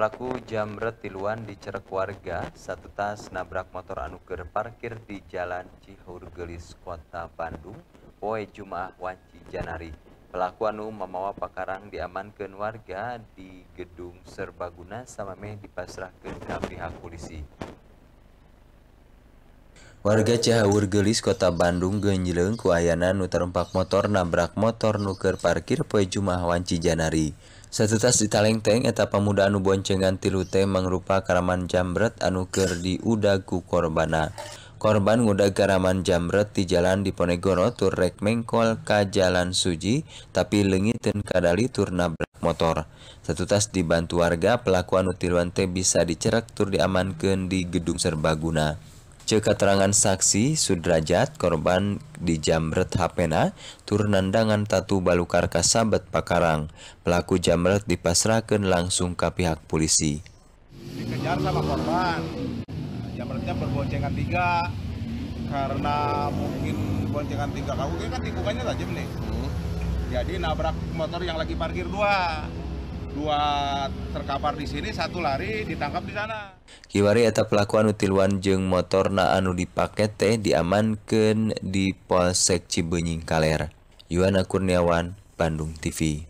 Pelaku jamret tiluan dicerek warga, satu tas nabrak motor anuger parkir di Jalan Cihurgelis, Kota Bandung, poe Jumaah Wanci Janari. Pelaku anu memawa pakarang diamankan warga di gedung serbaguna sama meh dipasrahkan ke pihak polisi warga Cahawur gelis kota Bandung genjleng kuayana nu terempak motor nabrak motor nuker parkir poe Wanci Janari. satu tas Talengteng, eta pemuda anu boncengan tilute mengrupa karaman jambret anu keur Udagu, korbana korban nguda garaman jamret di jalan di Diponegoro turrek mengkol ke jalan Suji tapi lengit dan kadali tur nabrak motor satu tas dibantu warga pelaku anu teh bisa dicerak tur diamankan di gedung serbaguna Ce keterangan saksi Sudrajat korban di Jamret Hapena turnandangan tatu balukar kasabat Pakarang pelaku Jamret dipasrahkan langsung ke pihak polisi dikejar sama korban nah, Jamretnya berboncengan tiga karena mungkin boncengan tiga kamu kan tikungannya tajam nih jadi nabrak motor yang lagi parkir dua dua terkapar di sini, satu lari ditangkap di sana. Kiwari eta pelakuan utiluan jeung motor na anu dipake teh diamankan di Polsek Cibenying Kaler. Yuana Kurniawan, Bandung TV.